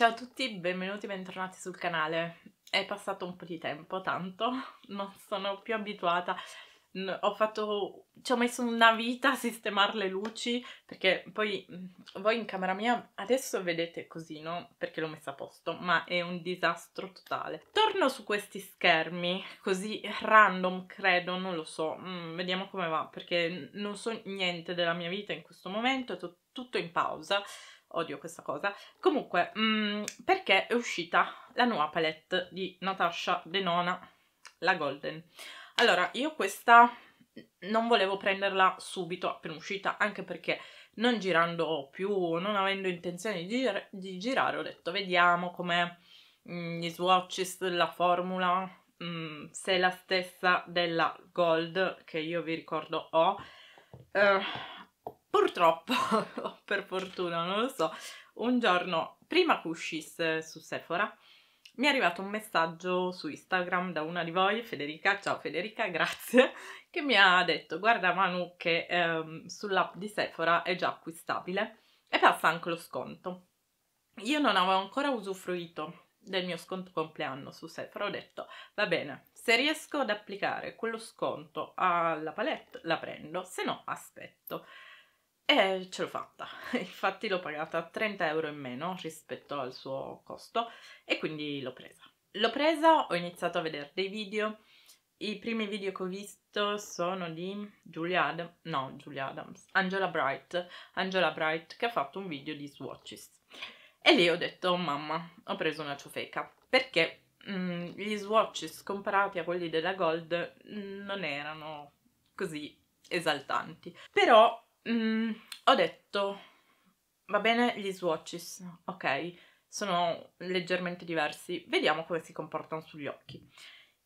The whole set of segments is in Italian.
Ciao a tutti, benvenuti e bentornati sul canale. È passato un po' di tempo, tanto, non sono più abituata. Ho fatto, ci ho messo una vita a sistemare le luci, perché poi voi in camera mia adesso vedete così, no? Perché l'ho messa a posto, ma è un disastro totale. Torno su questi schermi, così random credo, non lo so, mm, vediamo come va, perché non so niente della mia vita in questo momento, è tutto in pausa odio questa cosa. Comunque, mh, mm, perché è uscita la nuova palette di Natasha Denona, la Golden. Allora, io questa non volevo prenderla subito appena uscita, anche perché non girando più, non avendo intenzione di, gir di girare, ho detto vediamo come mm, gli swatches, la formula, mh, mm, se è la stessa della Gold che io vi ricordo ho. Uh, purtroppo, per fortuna, non lo so, un giorno prima che uscisse su Sephora mi è arrivato un messaggio su Instagram da una di voi, Federica, ciao Federica, grazie, che mi ha detto guarda Manu che ehm, sull'app di Sephora è già acquistabile e passa anche lo sconto. Io non avevo ancora usufruito del mio sconto compleanno su Sephora, ho detto va bene, se riesco ad applicare quello sconto alla palette la prendo, se no aspetto. E ce l'ho fatta, infatti l'ho pagata 30 euro in meno rispetto al suo costo e quindi l'ho presa. L'ho presa, ho iniziato a vedere dei video, i primi video che ho visto sono di Julia Adams, no Julia Adams, Angela Bright, Angela Bright che ha fatto un video di Swatches e lì ho detto mamma ho preso una ciofeca perché mh, mm, gli Swatches comparati a quelli della Gold non erano così esaltanti però Mm, ho detto, va bene gli swatches, ok, sono leggermente diversi, vediamo come si comportano sugli occhi.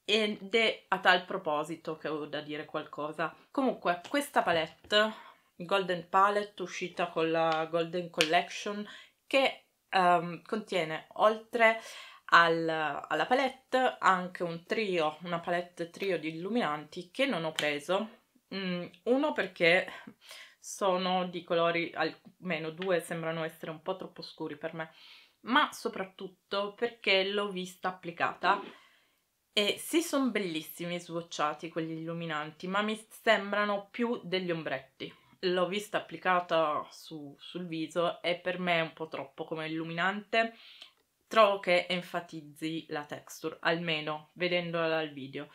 Ed è a tal proposito che ho da dire qualcosa. Comunque, questa palette, Golden Palette, uscita con la Golden Collection, che um, contiene, oltre al, alla palette, anche un trio, una palette trio di illuminanti che non ho preso. Mm, uno perché sono di colori, almeno due sembrano essere un po' troppo scuri per me, ma soprattutto perché l'ho vista applicata e sì sono bellissimi sbocciati quegli illuminanti, ma mi sembrano più degli ombretti. L'ho vista applicata su, sul viso e per me è un po' troppo come illuminante, trovo che enfatizzi la texture, almeno vedendola dal video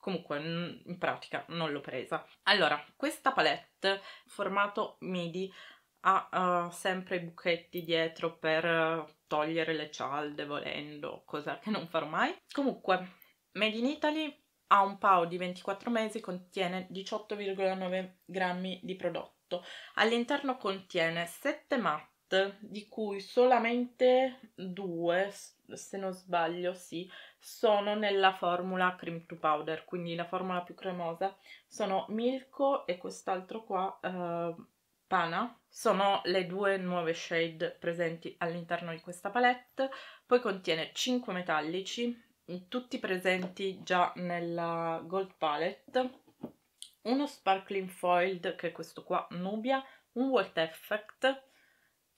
comunque in pratica non l'ho presa. Allora, questa palette formato MIDI ha uh, sempre i buchetti dietro per eh, togliere le cialde volendo, cosa che non farò mai. Comunque, Made in Italy ha un PAO di 24 mesi, contiene 18,9 grammi di prodotto. All'interno contiene 7 matte di cui solamente due, se non sbaglio, sì, sono nella formula cream to powder, quindi la formula più cremosa, sono Milko e quest'altro qua, eh, Pana, sono le due nuove shade presenti all'interno di questa palette, poi contiene 5 metallici, tutti presenti già nella gold palette, uno sparkling foiled che è questo qua, Nubia, un wet effect,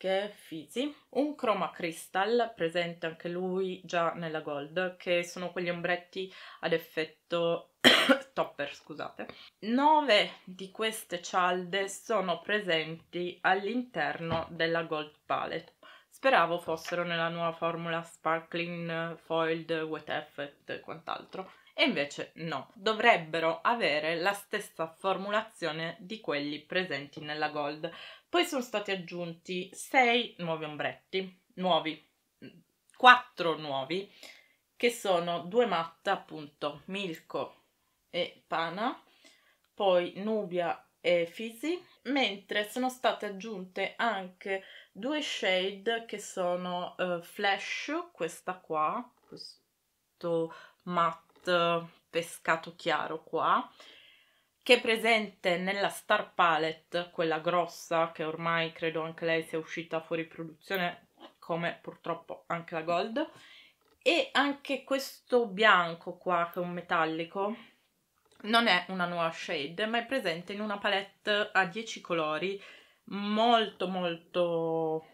che è Fisi, un Chroma Crystal, presente anche lui già nella Gold, che sono quegli ombretti ad effetto topper, scusate. Nove di queste cialde sono presenti all'interno della Gold Palette. Speravo fossero nella nuova formula sparkling, foiled, wet effect e quant'altro. E invece no, dovrebbero avere la stessa formulazione di quelli presenti nella Gold, poi sono stati aggiunti 6 nuovi ombretti, nuovi, 4 nuovi, che sono due matte appunto, Milko e Pana, poi Nubia e Fisi, mentre sono state aggiunte anche due shade che sono uh, Flash, questa qua, questo matte pescato chiaro qua, che è presente nella Star Palette, quella grossa che ormai credo anche lei sia uscita fuori produzione, come purtroppo anche la Gold, e anche questo bianco qua che è un metallico, non è una nuova shade, ma è presente in una palette a 10 colori, molto molto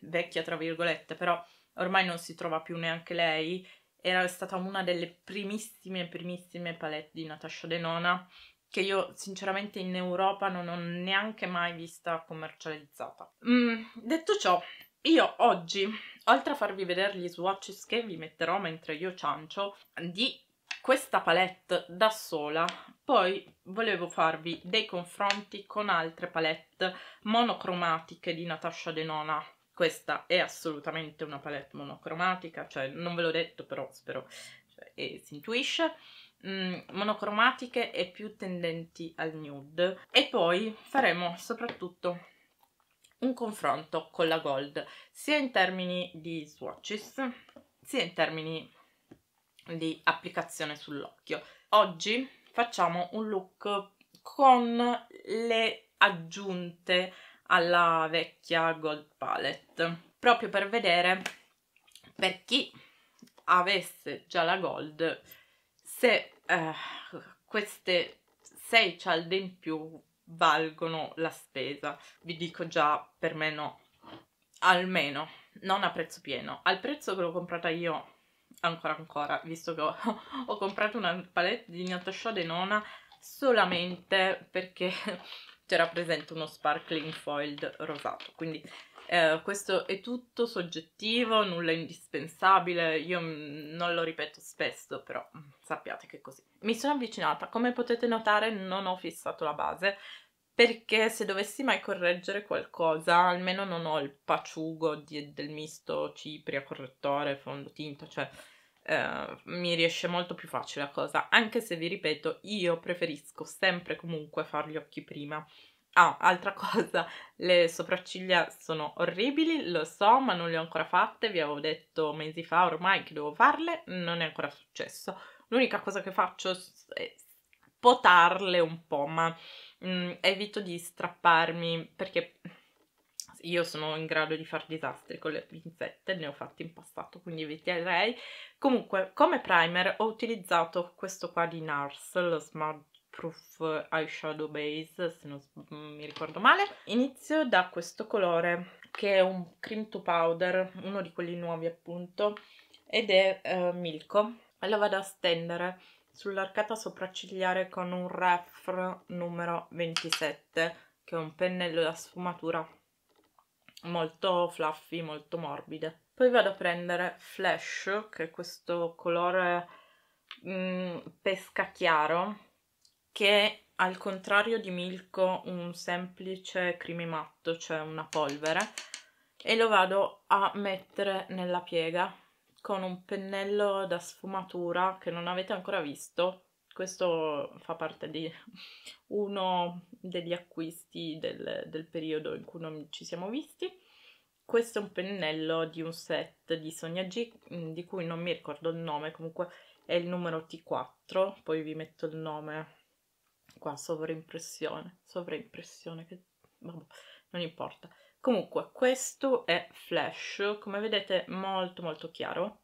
vecchia tra virgolette, però ormai non si trova più neanche lei, era stata una delle primissime primissime palette di Natasha Denona che io sinceramente in Europa non ho neanche mai vista commercializzata. Mm, detto ciò, io oggi, oltre a farvi vedere gli swatches che vi metterò mentre io ciancio, di questa palette da sola, poi volevo farvi dei confronti con altre palette monocromatiche di Natasha Denona. Questa è assolutamente una palette monocromatica, cioè non ve l'ho detto però spero cioè, si intuisce Mm, monocromatiche e più tendenti al nude e poi faremo soprattutto un confronto con la gold sia in termini di swatches sia in termini di applicazione sull'occhio oggi facciamo un look con le aggiunte alla vecchia gold palette proprio per vedere per chi avesse già la gold se eh, queste 6 cialde in più valgono la spesa. Vi dico già, per me no, almeno, non a prezzo pieno. Al prezzo che l'ho comprata io, ancora ancora, visto che ho, ho comprato una palette di Natasha Denona solamente perché c'era presente uno sparkling foiled rosato, quindi eh, questo è tutto soggettivo, nulla indispensabile, io non lo ripeto spesso, però mm, sappiate che è così. Mi sono avvicinata, come potete notare non ho fissato la base, perché se dovessi mai correggere qualcosa, almeno non ho il paciugo di, del misto cipria, correttore, fondotinta, cioè eh, mi riesce molto più facile la cosa, anche se vi ripeto, io preferisco sempre comunque fare gli occhi prima, Ah, altra cosa, le sopracciglia sono orribili, lo so, ma non le ho ancora fatte, vi avevo detto mesi fa ormai che devo farle, non è ancora successo. L'unica cosa che faccio è potarle un po', ma mh, mm, evito di strapparmi perché io sono in grado di fare disastri con le pinzette, ne ho fatte in passato, quindi eviterei. Comunque, come primer ho utilizzato questo qua di NARS, lo Smart Proof Eyeshadow Base, se non mm, mi ricordo male. Inizio da questo colore, che è un cream to powder, uno di quelli nuovi appunto, ed è eh, Milko. lo vado a stendere sull'arcata sopraccigliare con un ref numero 27, che è un pennello da sfumatura molto fluffy, molto morbide. Poi vado a prendere Flash, che è questo colore mh, mm, pesca chiaro, che è al contrario di Milko un semplice matto, cioè una polvere, e lo vado a mettere nella piega con un pennello da sfumatura che non avete ancora visto. Questo fa parte di uno degli acquisti del, del periodo in cui non ci siamo visti. Questo è un pennello di un set di Sonia G, mm, di cui non mi ricordo il nome, comunque è il numero T4, poi vi metto il nome qua sovraimpressione, sovraimpressione che vabbè, non importa. Comunque, questo è Flash, come vedete molto molto chiaro.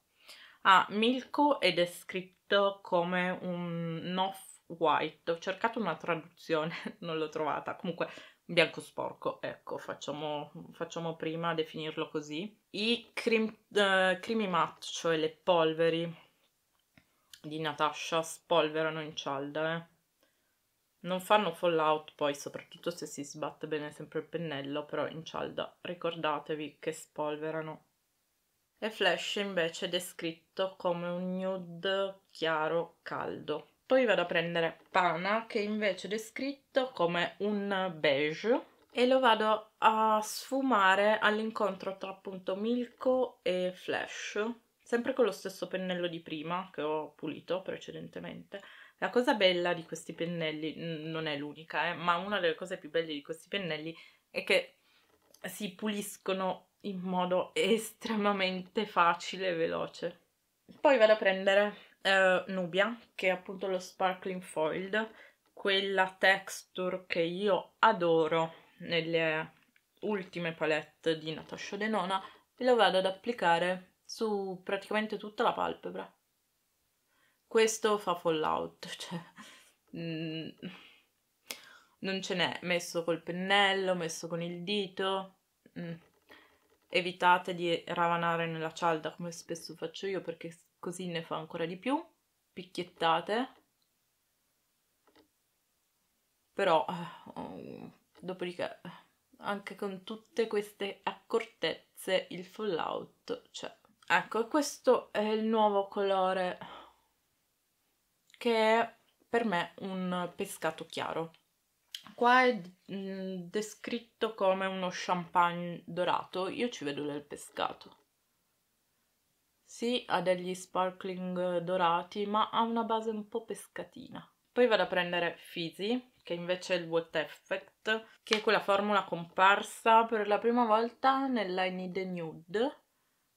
Ha ah, Milko ed è scritto come un off-white. Ho cercato una traduzione, non l'ho trovata. Comunque, bianco sporco, ecco, facciamo, facciamo prima definirlo così. I cream, eh, creamy matte, cioè le polveri di Natasha, spolverano in cialda, eh non fanno fallout poi, soprattutto se si sbatte bene sempre il pennello, però in cialda ricordatevi che spolverano. E Flash invece è descritto come un nude chiaro caldo. Poi vado a prendere Pana, che invece è descritto come un beige, e lo vado a sfumare all'incontro tra appunto Milko e Flash, sempre con lo stesso pennello di prima che ho pulito precedentemente la cosa bella di questi pennelli, non è l'unica, eh, ma una delle cose più belle di questi pennelli è che si puliscono in modo estremamente facile e veloce. Poi vado a prendere eh, Nubia, che è appunto lo Sparkling Foiled, quella texture che io adoro nelle ultime palette di Natasha Denona, e lo vado ad applicare su praticamente tutta la palpebra questo fa fallout, cioè... Mm, non ce n'è, messo col pennello, messo con il dito... Mm. Evitate di ravanare nella cialda come spesso faccio io perché così ne fa ancora di più. Picchiettate. Però, um, dopodiché, anche con tutte queste accortezze, il fallout c'è. Cioè, ecco, questo è il nuovo colore che è per me un pescato chiaro. Qua è mm, descritto come uno champagne dorato, io ci vedo del pescato. Sì, ha degli sparkling dorati, ma ha una base un po' pescatina. Poi vado a prendere Fizzy, che invece è il What Effect, che è quella formula comparsa per la prima volta nella I Need Nude.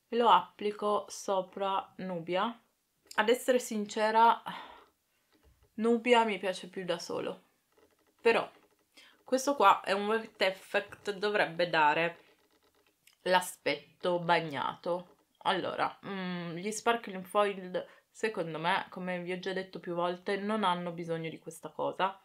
E Lo applico sopra Nubia. Ad essere sincera, Nubia mi piace più da solo. Però questo qua è un wet effect, dovrebbe dare l'aspetto bagnato. Allora, mm, gli sparkling foil secondo me, come vi ho già detto più volte, non hanno bisogno di questa cosa.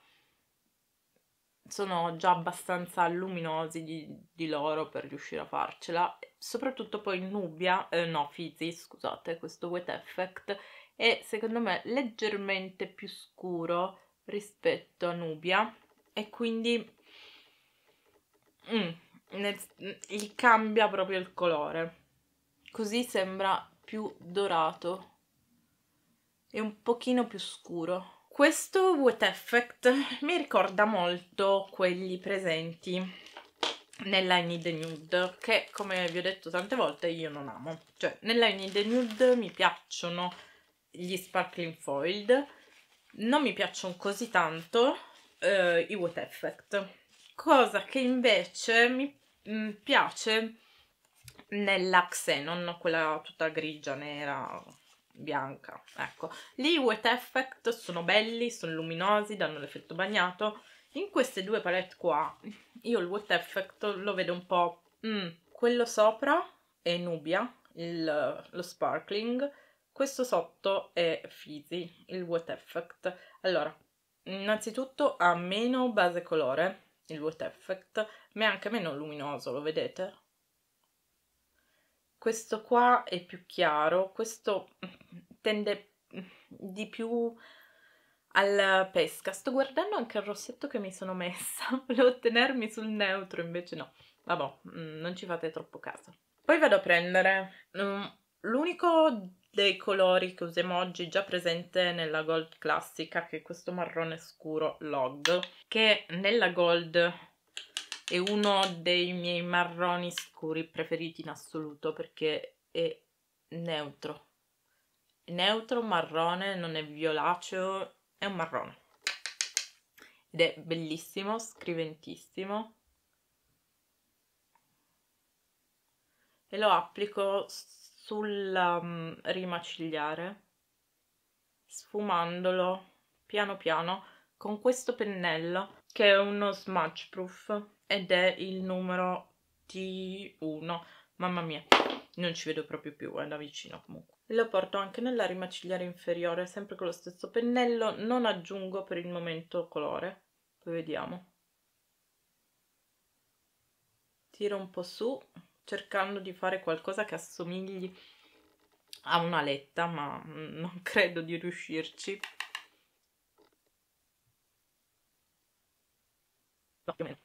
Sono già abbastanza luminosi di, di loro per riuscire a farcela. Soprattutto poi Nubia, eh, no Fizzy, scusate, questo wet effect è secondo me leggermente più scuro rispetto a Nubia e quindi mm, nel, mm, gli cambia proprio il colore così sembra più dorato e un pochino più scuro questo wet effect mi ricorda molto quelli presenti nella I Need Nude che come vi ho detto tante volte io non amo cioè nella I Need Nude mi piacciono gli sparkling foiled non mi piacciono così tanto eh, i wet effect cosa che invece mi mm, piace nella Xenon quella tutta grigia, nera, bianca ecco, lì i wet effect sono belli, sono luminosi danno l'effetto bagnato in queste due palette qua io il wet effect lo vedo un po' mm, quello sopra è Nubia il, lo sparkling questo sotto è Fizi, il Wet Effect. Allora, innanzitutto ha meno base colore, il Wet Effect, ma è anche meno luminoso, lo vedete? Questo qua è più chiaro, questo tende di più alla pesca. Sto guardando anche il rossetto che mi sono messa, volevo tenermi sul neutro, invece no. Vabbè, mm, non ci fate troppo caso. Poi vado a prendere um, l'unico dei colori che usiamo oggi già presente nella Gold classica, che è questo marrone scuro Log, che nella Gold è uno dei miei marroni scuri preferiti in assoluto perché è neutro. È neutro, marrone, non è violaceo, è un marrone. Ed è bellissimo, scriventissimo. E lo applico sul um, ehm, rima sfumandolo piano piano con questo pennello che è uno smudge proof ed è il numero T1 mamma mia non ci vedo proprio più è da vicino comunque lo porto anche nella rimacigliare inferiore sempre con lo stesso pennello non aggiungo per il momento colore poi vediamo tiro un po' su cercando di fare qualcosa che assomigli a una letta, ma mm, non credo di riuscirci. No, più o meno.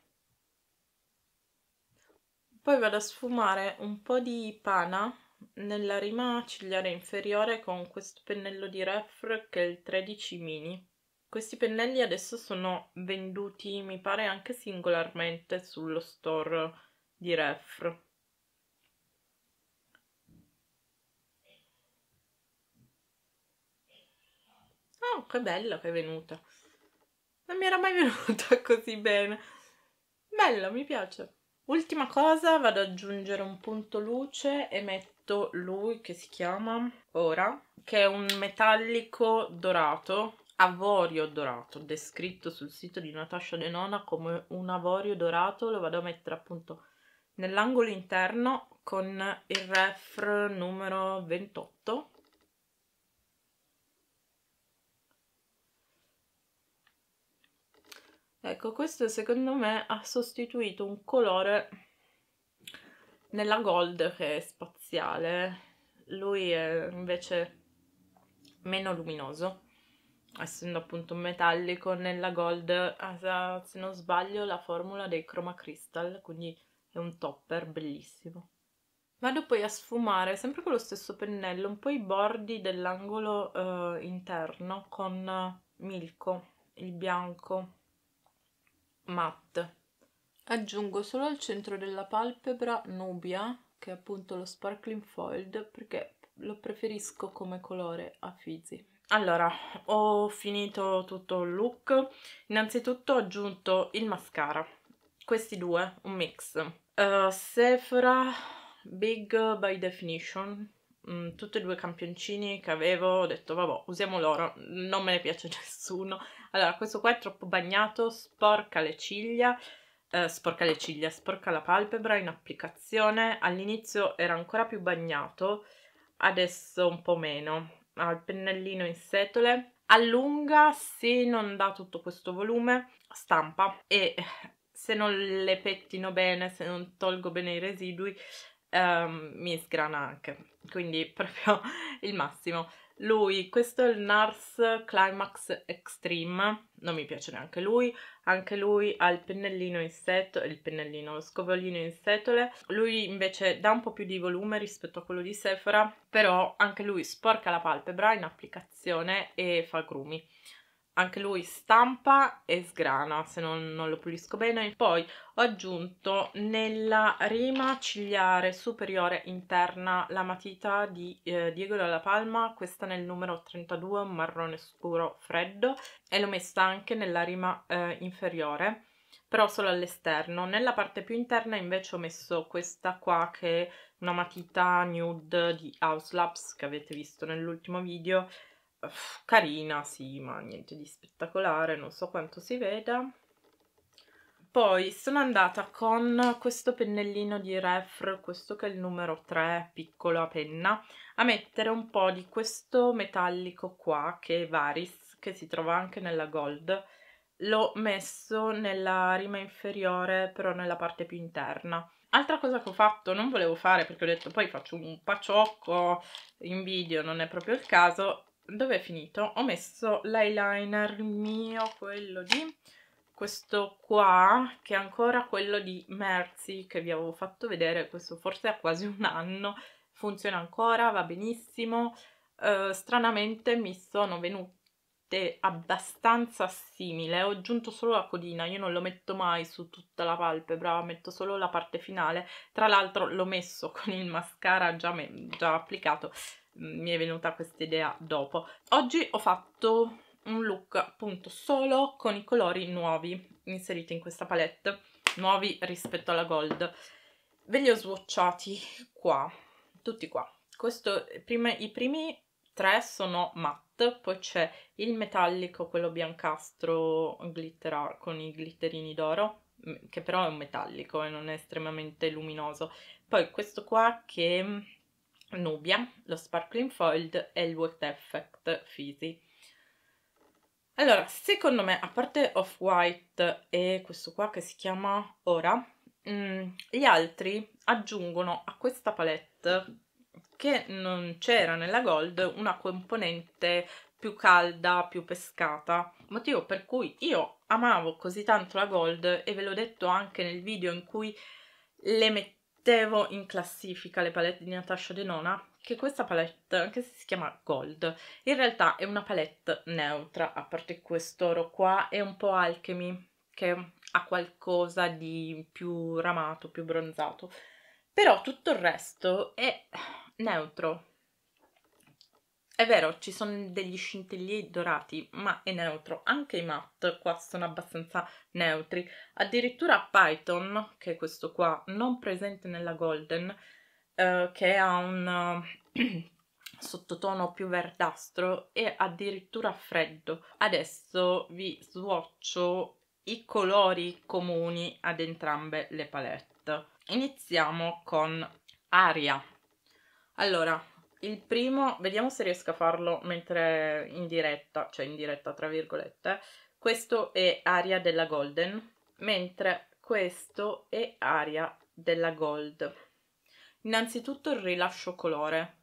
Poi vado a sfumare un po' di pana nella rima cigliare inferiore con questo pennello di ref che è il 13 mini. Questi pennelli adesso sono venduti, mi pare, anche singolarmente sullo store di ref. oh che bella che è venuta non mi era mai venuta così bene bella mi piace ultima cosa vado ad aggiungere un punto luce e metto lui che si chiama ora che è un metallico dorato avorio dorato descritto sul sito di Natasha Denona come un avorio dorato lo vado a mettere appunto nell'angolo interno con il ref numero 28 Ecco, questo secondo me ha sostituito un colore nella gold che è spaziale. Lui è invece meno luminoso, essendo appunto metallico. Nella gold, ah, se non sbaglio, la formula dei chroma crystal, quindi è un topper bellissimo. Vado poi a sfumare, sempre con lo stesso pennello, un po' i bordi dell'angolo eh, interno con eh, Milko, il bianco matte. Aggiungo solo al centro della palpebra Nubia, che è appunto lo Sparkling Foiled, perché lo preferisco come colore a Fizzy. Allora, ho finito tutto il look. Innanzitutto ho aggiunto il mascara. Questi due, un mix. Uh, Sephora Big by Definition, mm, tutti e due campioncini che avevo, ho detto vabbè usiamo loro, non me ne piace nessuno, allora, questo qua è troppo bagnato, sporca le ciglia, eh, sporca le ciglia, sporca la palpebra in applicazione. All'inizio era ancora più bagnato, adesso un po' meno. Ha il pennellino in setole, allunga se non dà tutto questo volume, stampa e se non le pettino bene, se non tolgo bene i residui, ehm, mi sgrana anche. Quindi proprio il massimo lui, questo è il NARS Climax Extreme, non mi piace neanche lui, anche lui ha il pennellino in setole, il pennellino, lo scovolino in setole, lui invece dà un po' più di volume rispetto a quello di Sephora, però anche lui sporca la palpebra in applicazione e fa grumi anche lui stampa e sgrana se non, non, lo pulisco bene poi ho aggiunto nella rima cigliare superiore interna la matita di eh, Diego Dalla Palma questa nel numero 32 marrone scuro freddo e l'ho messa anche nella rima eh, inferiore però solo all'esterno nella parte più interna invece ho messo questa qua che è una matita nude di House Labs che avete visto nell'ultimo video carina, sì, ma niente di spettacolare, non so quanto si veda. Poi sono andata con questo pennellino di Ref, questo che è il numero 3, piccola penna, a mettere un po' di questo metallico qua, che è Varis, che si trova anche nella Gold. L'ho messo nella rima inferiore, però nella parte più interna. Altra cosa che ho fatto, non volevo fare perché ho detto poi faccio un paciocco in video, non è proprio il caso, dove è finito? Ho messo l'eyeliner mio, quello di questo qua, che è ancora quello di Mercy, che vi avevo fatto vedere, questo forse ha quasi un anno, funziona ancora, va benissimo. Uh, stranamente mi sono venute abbastanza simile, ho aggiunto solo la codina, io non lo metto mai su tutta la palpebra, metto solo la parte finale, tra l'altro l'ho messo con il mascara già, già applicato, mi è venuta questa idea dopo. Oggi ho fatto un look appunto solo con i colori nuovi inseriti in questa palette, nuovi rispetto alla gold. Ve li ho swatchati qua, tutti qua. Questo, prima, I primi tre sono matte, poi c'è il metallico, quello biancastro glittera, con i glitterini d'oro, mm, che però è un metallico e non è estremamente luminoso. Poi questo qua che Nubia, lo Sparkling Foiled e il World Effect Fizzy. Allora, secondo me, a parte Off-White e questo qua che si chiama Ora, mm, gli altri aggiungono a questa palette, che non c'era nella Gold, una componente più calda, più pescata, motivo per cui io amavo così tanto la Gold e ve l'ho detto anche nel video in cui le mettevo mettevo in classifica le palette di Natasha Denona che questa palette, anche se si chiama Gold, in realtà è una palette neutra, a parte questo oro qua, è un po' Alchemy, che ha qualcosa di più ramato, più bronzato, però tutto il resto è neutro, è vero, ci sono degli scintilli dorati, ma è neutro. Anche i matte qua sono abbastanza neutri. Addirittura Python, che è questo qua, non presente nella Golden, eh, che ha un eh, sottotono più verdastro, è addirittura freddo. Adesso vi swatcho i colori comuni ad entrambe le palette. Iniziamo con Aria. Allora, il primo, vediamo se riesco a farlo mentre in diretta, cioè in diretta tra virgolette, questo è Aria della Golden, mentre questo è Aria della Gold. Innanzitutto il rilascio colore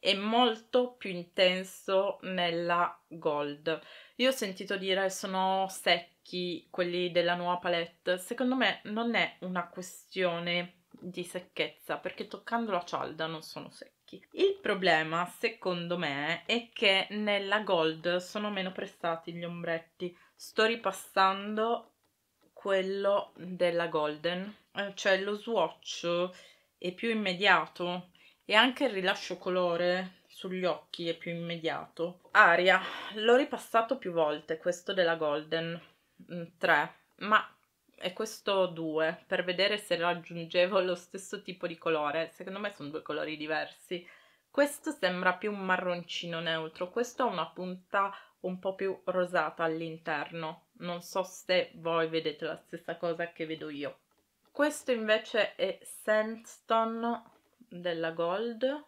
è molto più intenso nella Gold. Io ho sentito dire sono secchi quelli della nuova palette, secondo me non è una questione di secchezza perché toccando la cialda non sono secchi vecchi. Il problema, secondo me, è che nella Gold sono meno prestati gli ombretti. Sto ripassando quello della Golden, eh, cioè lo swatch è più immediato e anche il rilascio colore sugli occhi è più immediato. Aria, l'ho ripassato più volte, questo della Golden 3, mm, ma e questo 2 per vedere se raggiungevo lo stesso tipo di colore. Secondo me sono due colori diversi. Questo sembra più un marroncino neutro, questo ha una punta un po' più rosata all'interno. Non so se voi vedete la stessa cosa che vedo io. Questo invece è Sandstone della Gold,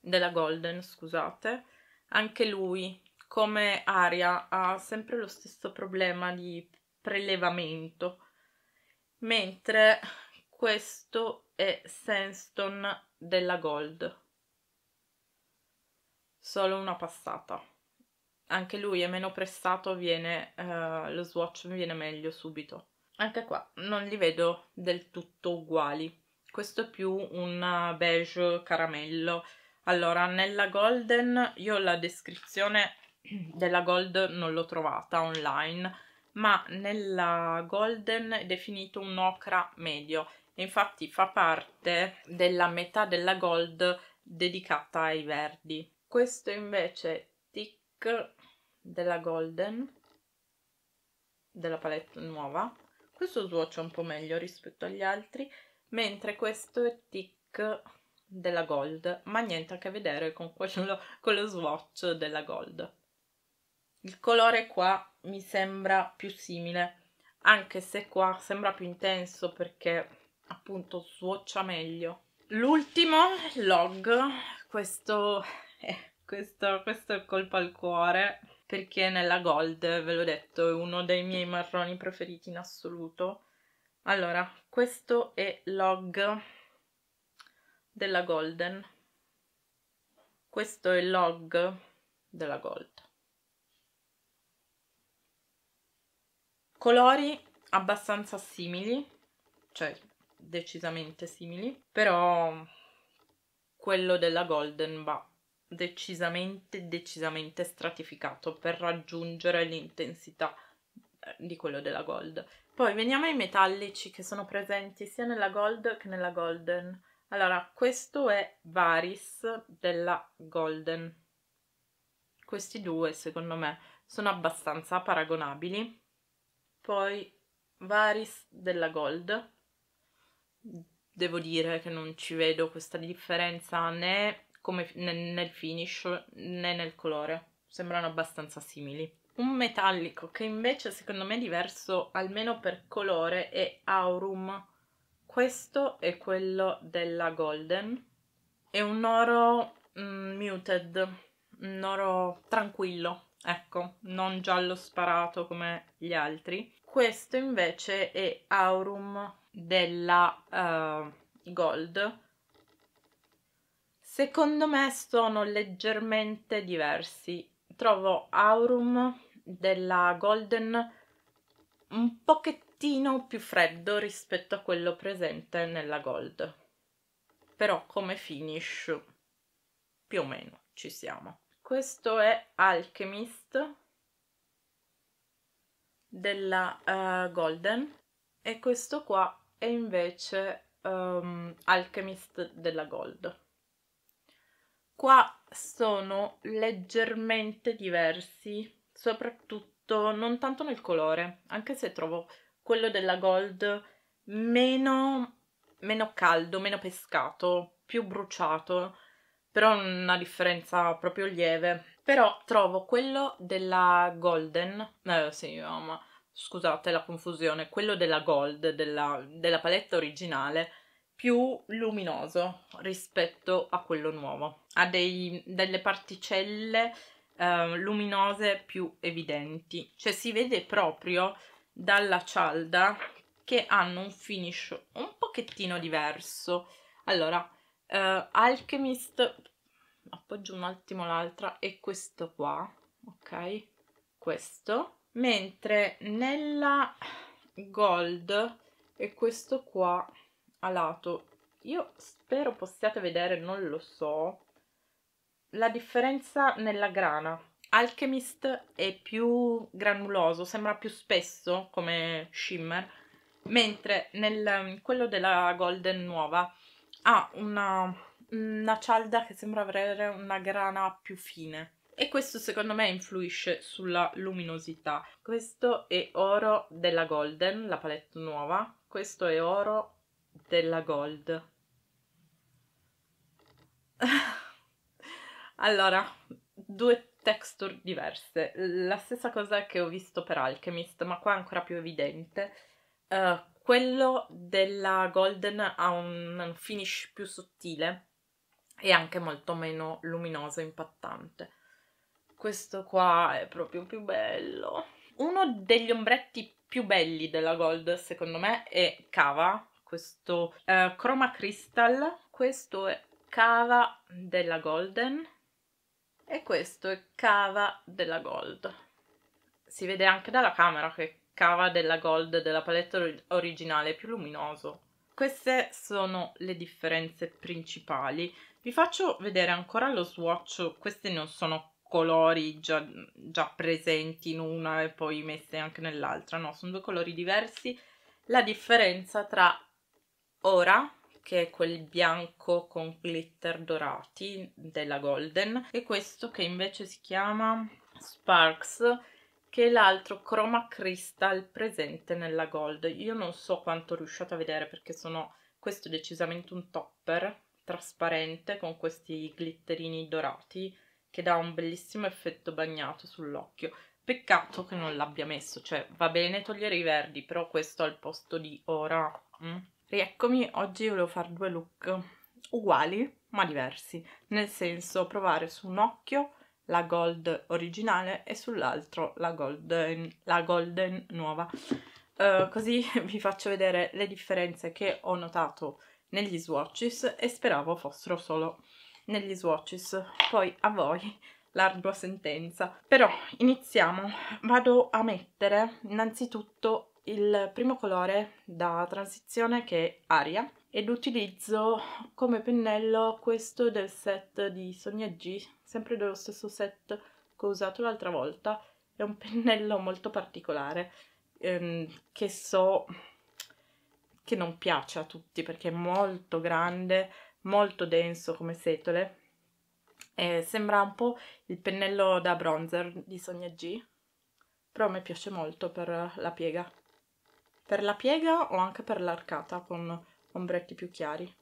della Golden, scusate. Anche lui, come aria, ha sempre lo stesso problema di prelevamento, mentre questo è Sandstone della Gold. Solo una passata. Anche lui è meno prestato, viene, eh, lo swatch viene meglio subito. Anche qua non li vedo del tutto uguali. Questo è più un eh, beige caramello. Allora, nella Golden, io la descrizione della Gold non l'ho trovata online, ma nella Golden è definito un ocra medio infatti fa parte della metà della Gold dedicata ai verdi. Questo invece è Tick della Golden, della palette nuova. Questo swatch è un po' meglio rispetto agli altri, mentre questo è Tick della Gold, ma niente a che vedere con quello, con lo swatch della Gold. Il colore qua mi sembra più simile, anche se qua sembra più intenso perché appunto swatcha meglio. L'ultimo log, questo, eh, questo, questo è colpa al cuore perché nella gold, ve l'ho detto, è uno dei miei marroni preferiti in assoluto. Allora, questo è log della golden. Questo è log della gold. colori abbastanza simili, cioè decisamente simili, però quello della Golden va decisamente, decisamente stratificato per raggiungere l'intensità eh, di quello della Gold. Poi veniamo ai metallici che sono presenti sia nella Gold che nella Golden. Allora, questo è Varis della Golden. Questi due, secondo me, sono abbastanza paragonabili poi Varis della Gold. Devo dire che non ci vedo questa differenza né, come, nel finish né nel colore, sembrano abbastanza simili. Un metallico che invece secondo me è diverso almeno per colore è Aurum. Questo è quello della Golden. È un oro mm, muted, un oro tranquillo, ecco, non giallo sparato come gli altri. Questo invece è Aurum della uh, Gold. Secondo me sono leggermente diversi. Trovo Aurum della Golden un pochettino più freddo rispetto a quello presente nella Gold. Però come finish più o meno ci siamo questo è Alchemist della uh, Golden e questo qua è invece um, Alchemist della Gold. Qua sono leggermente diversi, soprattutto non tanto nel colore, anche se trovo quello della Gold meno, meno caldo, meno pescato, più bruciato, però una differenza proprio lieve. Però trovo quello della Golden, eh sì, oh, ma scusate la confusione, quello della Gold, della, della paletta originale, più luminoso rispetto a quello nuovo. Ha dei, delle particelle eh, luminose più evidenti, cioè si vede proprio dalla cialda che hanno un finish un pochettino diverso. Allora, uh, Alchemist appoggio un attimo l'altra e questo qua ok questo mentre nella gold e questo qua a lato io spero possiate vedere non lo so la differenza nella grana Alchemist è più granuloso, sembra più spesso come shimmer, mentre nel, quello della Golden nuova ha una, una cialda che sembra avere una grana più fine e questo secondo me influisce sulla luminosità. Questo è oro della Golden, la palette nuova, questo è oro della Gold. allora, due texture diverse, la stessa cosa che ho visto per Alchemist, ma qua è ancora più evidente. Uh, quello della Golden ha un finish più sottile e anche molto meno luminoso e impattante. Questo qua è proprio più bello. Uno degli ombretti più belli della Gold, secondo me, è Cava, questo eh, Chroma Crystal. Questo è Cava della Golden e questo è Cava della Gold. Si vede anche dalla camera che cava della gold della palette originale più luminoso. Queste sono le differenze principali. Vi faccio vedere ancora lo swatch, queste non sono colori già, già presenti in una e poi messe anche nell'altra, no, sono due colori diversi. La differenza tra ora, che è quel bianco con glitter dorati della Golden, e questo che invece si chiama Sparks, che è l'altro Chroma Crystal presente nella Gold. Io non so quanto riusciate a vedere perché sono questo è decisamente un topper trasparente con questi glitterini dorati che dà un bellissimo effetto bagnato sull'occhio. Peccato che non l'abbia messo, cioè va bene togliere i verdi, però questo al posto di ora. Mm. Rieccomi, oggi volevo fare due look uguali ma diversi, nel senso provare su un occhio la gold originale e sull'altro la golden, la golden nuova. Uh, così vi faccio vedere le differenze che ho notato negli swatches e speravo fossero solo negli swatches. Poi a voi l'ardua sentenza. Però iniziamo. Vado a mettere innanzitutto il primo colore da transizione che è aria ed utilizzo come pennello questo del set di Sonia G sempre dello stesso set che ho usato l'altra volta, è un pennello molto particolare ehm, che so che non piace a tutti perché è molto grande, molto denso come setole. Eh, sembra un po' il pennello da bronzer di Sonia G, però a me piace molto per la piega. Per la piega o anche per l'arcata con ombretti più chiari.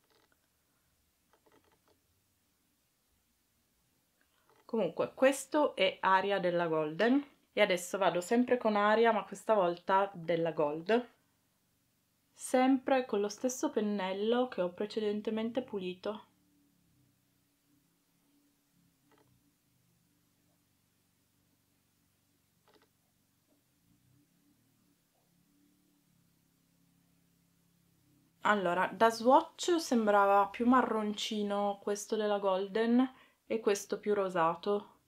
Comunque, questo è aria della Golden. E adesso vado sempre con aria, ma questa volta della Gold. Sempre con lo stesso pennello che ho precedentemente pulito. Allora, da swatch sembrava più marroncino questo della Golden, e questo più rosato.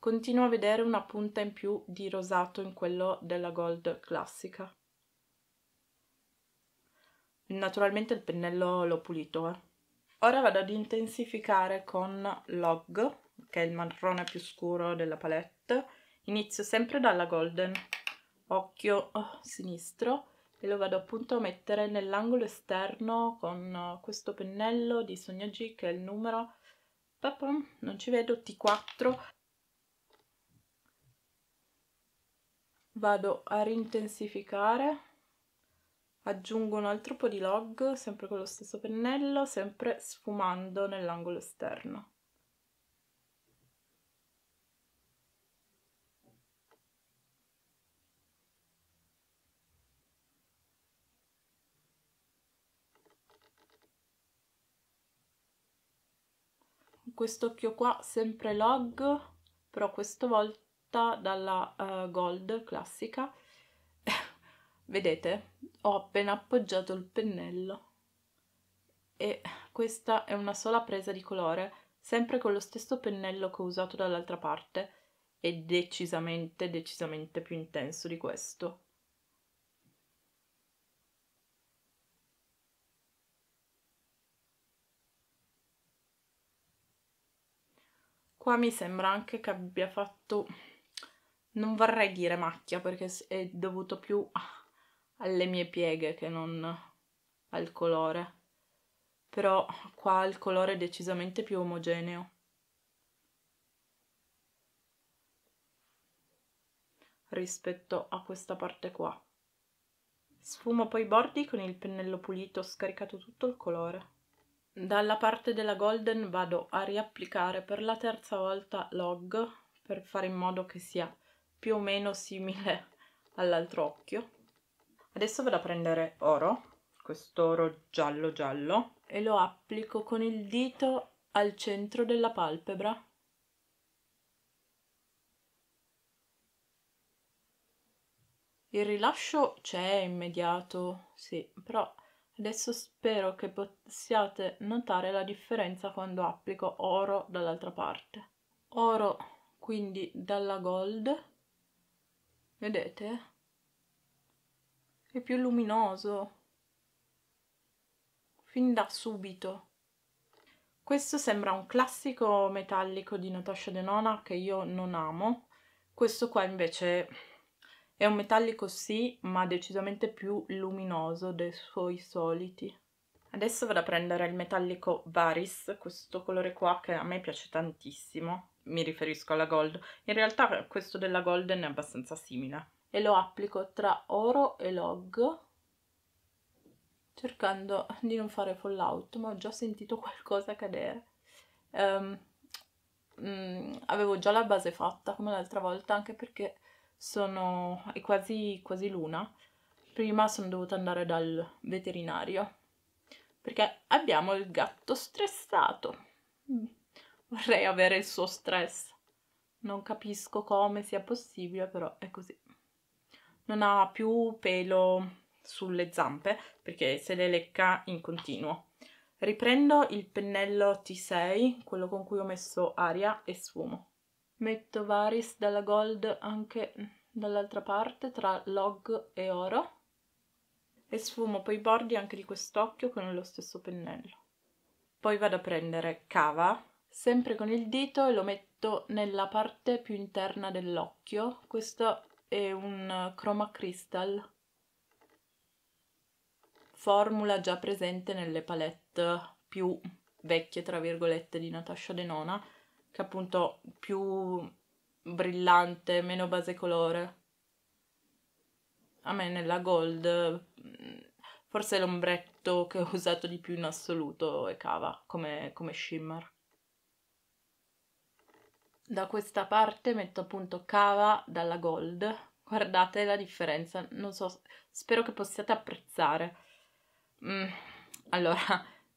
Continuo a vedere una punta in più di rosato in quello della Gold classica. Naturalmente il pennello l'ho pulito. Eh. Ora vado ad intensificare con Log, che è il marrone più scuro della palette. Inizio sempre dalla Golden, occhio oh, sinistro, e lo vado appunto a mettere nell'angolo esterno con questo pennello di Sogno G, che è il numero non ci vedo, T4 vado a rintensificare aggiungo un altro po' di log sempre con lo stesso pennello sempre sfumando nell'angolo esterno quest'occhio qua sempre log però questa volta dalla uh, gold classica vedete ho appena appoggiato il pennello e questa è una sola presa di colore sempre con lo stesso pennello che ho usato dall'altra parte È decisamente decisamente più intenso di questo Qua mi sembra anche che abbia fatto, non vorrei dire macchia perché è dovuto più alle mie pieghe che non al colore. Però qua il colore è decisamente più omogeneo. rispetto a questa parte qua. Sfumo poi i bordi con il pennello pulito, ho scaricato tutto il colore dalla parte della golden vado a riapplicare per la terza volta log per fare in modo che sia più o meno simile all'altro occhio adesso vado a prendere oro quest'oro giallo giallo e lo applico con il dito al centro della palpebra il rilascio c'è immediato sì però Adesso spero che possiate notare la differenza quando applico oro dall'altra parte. Oro quindi dalla gold, vedete? È più luminoso, fin da subito. Questo sembra un classico metallico di Natasha Denona che io non amo, questo qua invece è un metallico sì, ma decisamente più luminoso dei suoi soliti. Adesso vado a prendere il metallico Varis, questo colore qua che a me piace tantissimo. Mi riferisco alla Gold. In realtà questo della Golden è abbastanza simile. E lo applico tra oro e log, cercando di non fare fallout, ma ho già sentito qualcosa cadere. Um, mm, avevo già la base fatta come l'altra volta, anche perché sono, è quasi, quasi l'una, prima sono dovuta andare dal veterinario perché abbiamo il gatto stressato. Mm, vorrei avere il suo stress. Non capisco come sia possibile, però è così. Non ha più pelo sulle zampe perché se le lecca in continuo. Riprendo il pennello T6, quello con cui ho messo aria e sfumo metto Varis dalla Gold anche dall'altra parte tra Log e Oro e sfumo poi i bordi anche di quest'occhio con lo stesso pennello. Poi vado a prendere Cava, sempre con il dito e lo metto nella parte più interna dell'occhio. Questo è un Chroma Crystal, formula già presente nelle palette più vecchie, tra virgolette, di Natasha Denona, che appunto più brillante, meno base colore. A me nella gold mm, forse l'ombretto che ho usato di più in assoluto è cava come, come shimmer. Da questa parte metto appunto cava dalla gold. Guardate la differenza, non so, spero che possiate apprezzare. Mm, allora,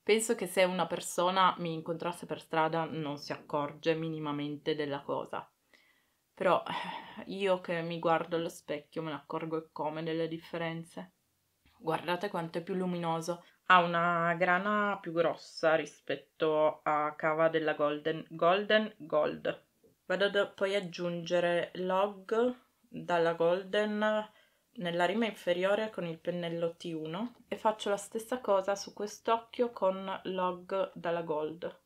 Penso che se una persona mi incontrasse per strada non si accorge minimamente della cosa. Però eh, io che mi guardo allo specchio me ne accorgo come delle differenze. Guardate quanto è più luminoso. Ha una grana più grossa rispetto a cava della Golden Golden Gold. Vado poi ad aggiungere log dalla Golden nella rima inferiore con il pennello T1 e faccio la stessa cosa su quest'occhio con log dalla gold.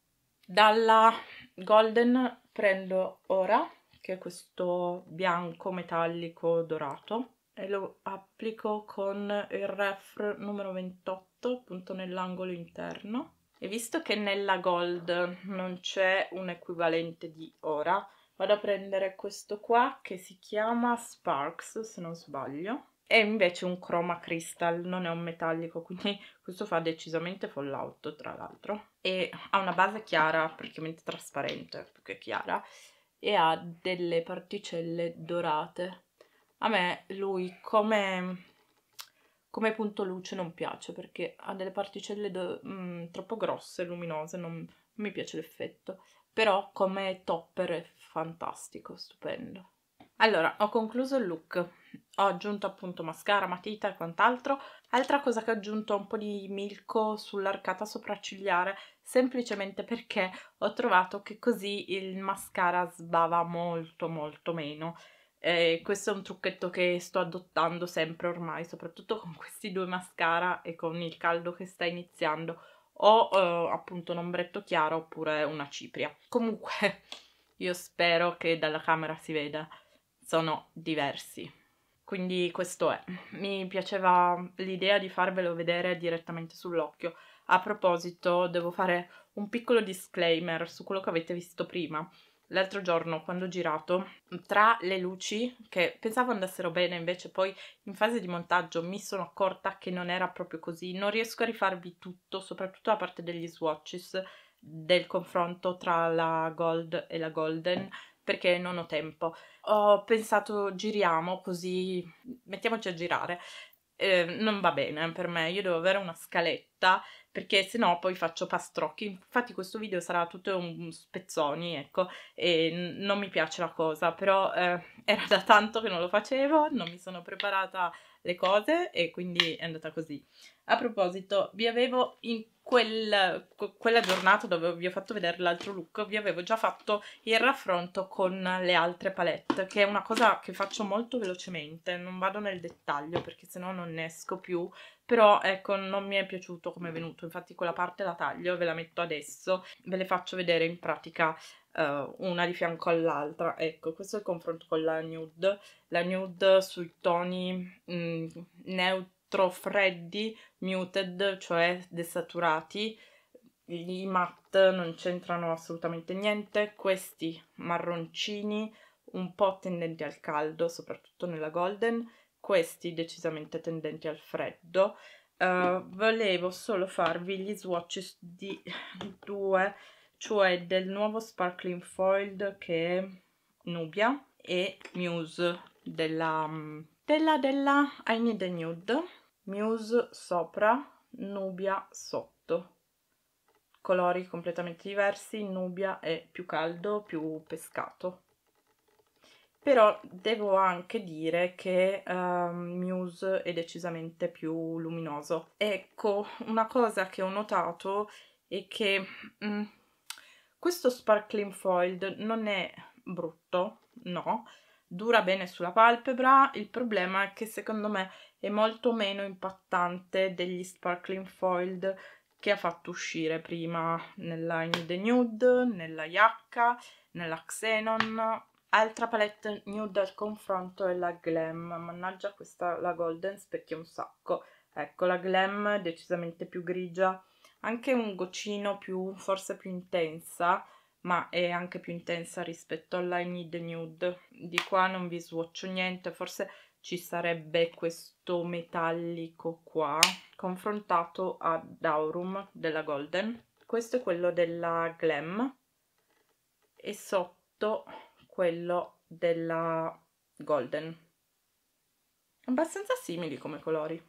Dalla golden prendo ora, che è questo bianco metallico dorato, e lo applico con il ref numero 28, appunto nell'angolo interno. E visto che nella gold non c'è un equivalente di ora, vado a prendere questo qua che si chiama Sparks se non sbaglio è invece un chroma crystal, non è un metallico, quindi questo fa decisamente Fallout tra l'altro. E ha una base chiara, praticamente trasparente, più che chiara, e ha delle particelle dorate. A me lui come, come punto luce non piace perché ha delle particelle do, mh, mm, troppo grosse, luminose, non, non mi piace l'effetto. Però come topper fantastico, stupendo. Allora, ho concluso il look, ho aggiunto appunto mascara, matita e quant'altro. Altra cosa che ho aggiunto è un po' di milco sull'arcata sopraccigliare, semplicemente perché ho trovato che così il mascara sbava molto molto meno. E questo è un trucchetto che sto adottando sempre ormai, soprattutto con questi due mascara e con il caldo che sta iniziando. O eh, appunto un ombretto chiaro oppure una cipria. Comunque... Io spero che dalla camera si veda. Sono diversi. Quindi questo è. Mi piaceva l'idea di farvelo vedere direttamente sull'occhio. A proposito, devo fare un piccolo disclaimer su quello che avete visto prima. L'altro giorno, quando ho girato, tra le luci, che pensavo andassero bene, invece poi in fase di montaggio mi sono accorta che non era proprio così. Non riesco a rifarvi tutto, soprattutto la parte degli swatches, del confronto tra la gold e la golden perché non ho tempo. Ho pensato giriamo così, mettiamoci a girare. Eh, non va bene per me, io devo avere una scaletta perché se no poi faccio pastrocchi. Infatti questo video sarà tutto un spezzoni, ecco, e non mi piace la cosa, però eh, era da tanto che non lo facevo, non mi sono preparata le cose e quindi è andata così. A proposito, vi avevo in quel, quella giornata dove vi ho fatto vedere l'altro look, vi avevo già fatto il raffronto con le altre palette, che è una cosa che faccio molto velocemente, non vado nel dettaglio perché sennò non ne esco più, però ecco non mi è piaciuto come è venuto, infatti quella parte la taglio, ve la metto adesso, ve le faccio vedere in pratica uh, una di fianco all'altra. Ecco, questo è il confronto con la nude. La nude sui toni mh, mm, neutro freddi, muted, cioè desaturati. I matte non c'entrano assolutamente niente. Questi marroncini un po' tendenti al caldo, soprattutto nella golden, questi decisamente tendenti al freddo. Uh, volevo solo farvi gli swatch di due cioè del nuovo Sparkling Foiled che è Nubia e Muse della, mm, della, della I Need a Nude, Muse sopra, Nubia sotto. Colori completamente diversi, Nubia è più caldo, più pescato. Però devo anche dire che uh, Muse è decisamente più luminoso. Ecco, una cosa che ho notato è che... Mm, questo sparkling foil non è brutto, no, dura bene sulla palpebra, il problema è che secondo me è molto meno impattante degli sparkling foil che ha fatto uscire prima nella Nude Nude, nella Yakka, nella Xenon. Altra palette nude al confronto è la Glam, mannaggia questa la Golden specchia un sacco. Ecco, la Glam è decisamente più grigia anche un goccino più, forse più intensa, ma è anche più intensa rispetto alla Need Nude. Di qua non vi swatcho niente, forse ci sarebbe questo metallico qua, confrontato a Daurum della Golden. Questo è quello della Glam e sotto quello della Golden. Abbastanza simili come colori.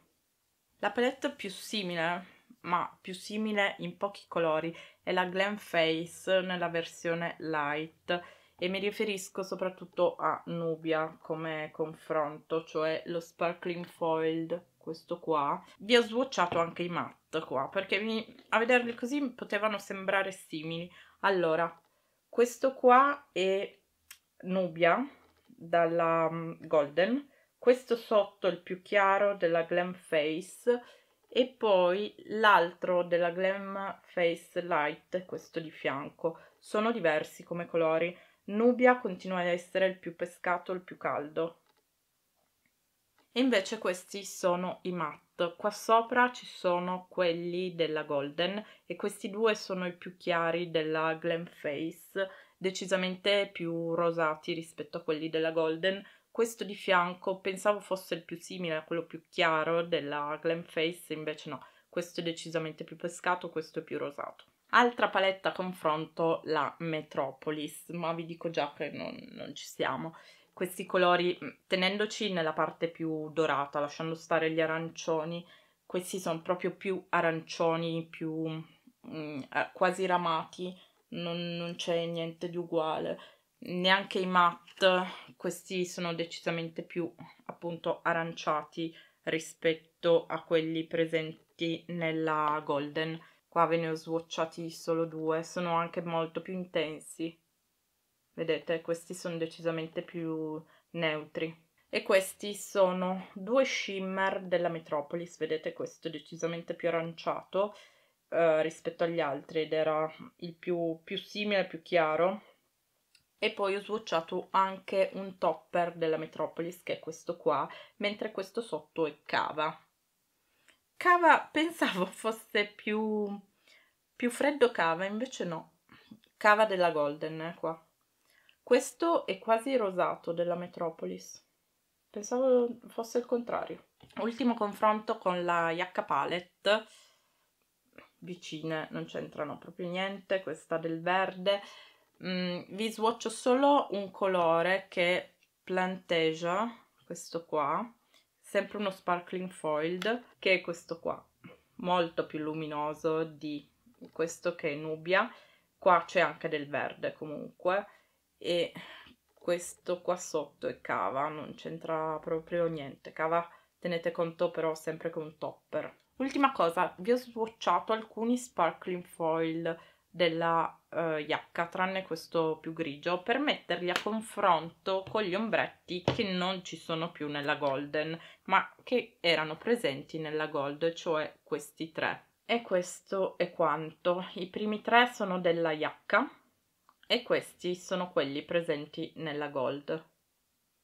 La palette più simile eh ma più simile in pochi colori, è la Glam Face nella versione light e mi riferisco soprattutto a Nubia come confronto, cioè lo Sparkling Foiled, questo qua. Vi ho swatchato anche i matte qua, perché mi, a vederli così potevano sembrare simili. Allora, questo qua è Nubia dalla mm, Golden, questo sotto il più chiaro della Glam Face e poi l'altro della Glam Face Light, questo di fianco. Sono diversi come colori. Nubia continua ad essere il più pescato, il più caldo. E invece questi sono i matte. Qua sopra ci sono quelli della Golden e questi due sono i più chiari della Glam Face, decisamente più rosati rispetto a quelli della Golden, questo di fianco pensavo fosse il più simile a quello più chiaro della Glam Face, invece no, questo è decisamente più pescato, questo è più rosato. Altra paletta a confronto, la Metropolis, ma vi dico già che non, non ci siamo questi colori, mm, tenendoci nella parte più dorata, lasciando stare gli arancioni, questi sono proprio più arancioni, più mh, mm, eh, quasi ramati, non, non c'è niente di uguale neanche i matte, questi sono decisamente più appunto aranciati rispetto a quelli presenti nella Golden. Qua ve ne ho swatchati solo due, sono anche molto più intensi. Vedete, questi sono decisamente più neutri. E questi sono due shimmer della Metropolis, vedete questo è decisamente più aranciato eh, rispetto agli altri ed era il più, più simile, più chiaro e poi ho swatchato anche un topper della Metropolis che è questo qua, mentre questo sotto è cava. Cava pensavo fosse più, più freddo cava, invece no, cava della Golden eh, qua. Questo è quasi rosato della Metropolis, pensavo fosse il contrario. Ultimo confronto con la H palette, vicine non c'entrano proprio niente, questa del verde Mm, vi swatcho solo un colore che è Plantegia, questo qua, sempre uno sparkling foiled, che è questo qua, molto più luminoso di questo che è Nubia. Qua c'è anche del verde comunque e questo qua sotto è cava, non c'entra proprio niente. Cava tenete conto però sempre con topper. Ultima cosa, vi ho swatchato alcuni sparkling foil della eh, giacca, tranne questo più grigio, per metterli a confronto con gli ombretti che non ci sono più nella Golden, ma che erano presenti nella Gold, cioè questi tre. E questo è quanto. I primi tre sono della Iacca e questi sono quelli presenti nella Gold.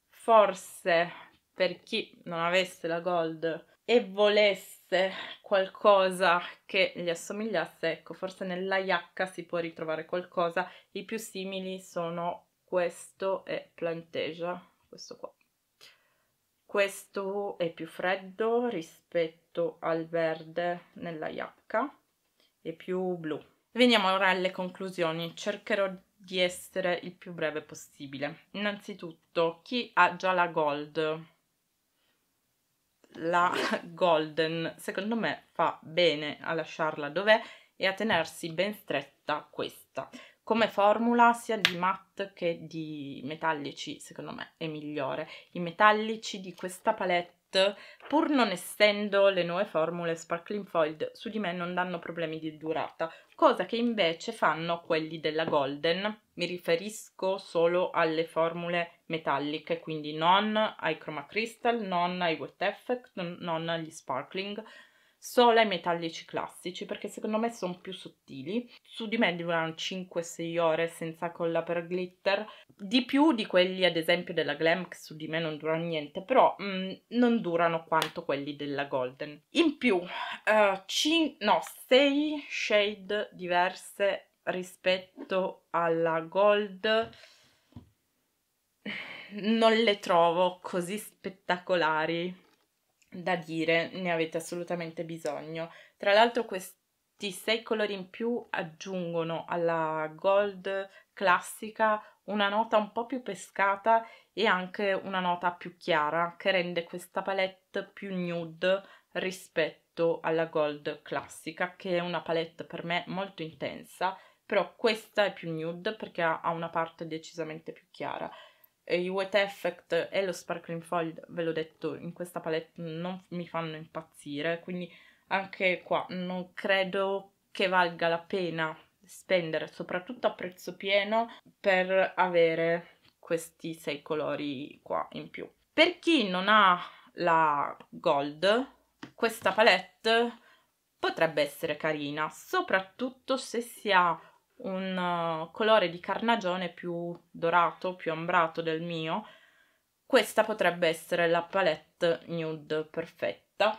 Forse per chi non avesse la Gold e volesse qualcosa che gli assomigliasse, ecco, forse nella H si può ritrovare qualcosa. I più simili sono questo e Plantegia, questo qua. Questo è più freddo rispetto al verde nella H e più blu. Veniamo ora alle conclusioni. Cercherò di essere il più breve possibile. Innanzitutto, chi ha già la gold la golden secondo me fa bene a lasciarla dov'è e a tenersi ben stretta questa come formula sia di matte che di metallici secondo me è migliore i metallici di questa palette pur non essendo le nuove formule sparkling foiled su di me non danno problemi di durata cosa che invece fanno quelli della golden mi riferisco solo alle formule metalliche, quindi non ai chroma crystal, non ai wet effect, non agli sparkling, solo ai metallici classici perché secondo me sono più sottili. Su di me durano 5-6 ore senza colla per glitter, di più di quelli ad esempio della Glam che su di me non durano niente, però mh, mm, non durano quanto quelli della Golden. In più, uh, no, 6 shade diverse rispetto alla Gold non le trovo così spettacolari da dire, ne avete assolutamente bisogno. Tra l'altro questi sei colori in più aggiungono alla Gold classica una nota un po' più pescata e anche una nota più chiara che rende questa palette più nude rispetto alla Gold classica che è una palette per me molto intensa però questa è più nude perché ha una parte decisamente più chiara. I Wet Effect e lo Sparkling Foil, ve l'ho detto, in questa palette non mi fanno impazzire, quindi anche qua non credo che valga la pena spendere, soprattutto a prezzo pieno, per avere questi sei colori qua in più. Per chi non ha la gold, questa palette potrebbe essere carina, soprattutto se si ha un eh, colore di carnagione più dorato, più ambrato del mio. Questa potrebbe essere la palette nude perfetta.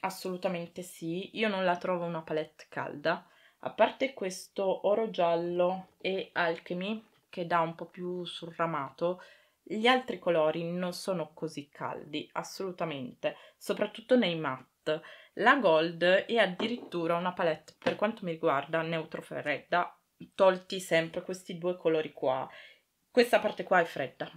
Assolutamente sì, io non la trovo una palette calda. A parte questo oro giallo e alchemy che dà un po' più sul ramato, gli altri colori non sono così caldi, assolutamente, soprattutto nei matte. La gold è addirittura una palette, per quanto mi riguarda, neutro ferredda tolti sempre questi due colori qua. Questa parte qua è fredda,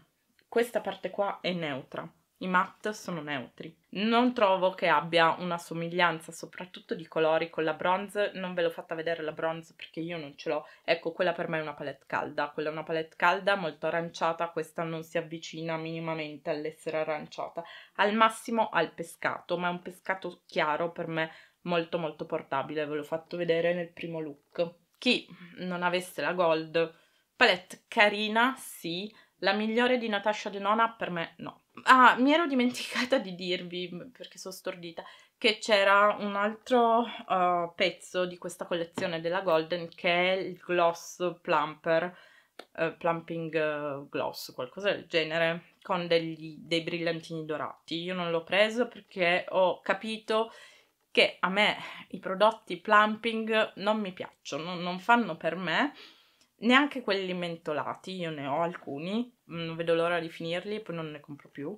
questa parte qua è neutra. I matte sono neutri. Non trovo che abbia una somiglianza, soprattutto di colori, con la bronze. Non ve l'ho fatta vedere la bronze perché io non ce l'ho. Ecco, quella per me è una palette calda. Quella è una palette calda, molto aranciata. Questa non si avvicina minimamente all'essere aranciata. Al massimo al pescato, ma è un pescato chiaro per me molto molto portabile. Ve l'ho fatto vedere nel primo look chi non avesse la gold, palette carina, sì, la migliore di Natasha Denona per me no. Ah, mi ero dimenticata di dirvi, perché sono stordita, che c'era un altro uh, pezzo di questa collezione della Golden che è il Gloss Plumper, uh, Plumping uh, Gloss, qualcosa del genere, con degli, dei brillantini dorati. Io non l'ho preso perché ho capito che a me i prodotti plumping non mi piacciono, non fanno per me, neanche quelli mentolati, io ne ho alcuni, mm, non vedo l'ora di finirli e poi non ne compro più.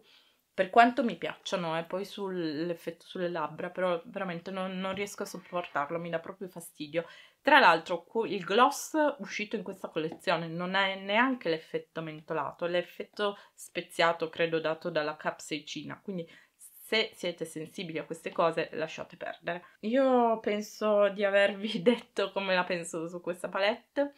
Per quanto mi piacciono, e eh, poi sull'effetto sulle labbra, però veramente non, non riesco a sopportarlo, mi dà proprio fastidio. Tra l'altro il gloss uscito in questa collezione non è neanche l'effetto mentolato, è l'effetto speziato credo dato dalla capsicina. quindi se siete sensibili a queste cose lasciate perdere. Io penso di avervi detto come la penso su questa palette.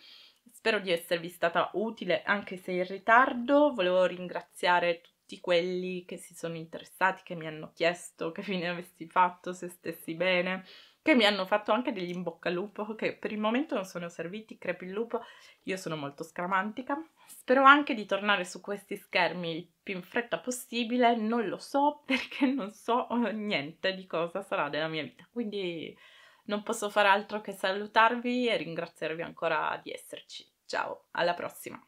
Spero di esservi stata utile anche se in ritardo. Volevo ringraziare tutti quelli che si sono interessati, che mi hanno chiesto che fine avessi fatto, se stessi bene, che mi hanno fatto anche degli in bocca al lupo, che per il momento non sono serviti, crepi il lupo, io sono molto scramantica. Spero anche di tornare su questi schermi il più in fretta possibile, non lo so perché non so eh, niente di cosa sarà della mia vita, quindi non posso fare altro che salutarvi e ringraziarvi ancora di esserci. Ciao, alla prossima!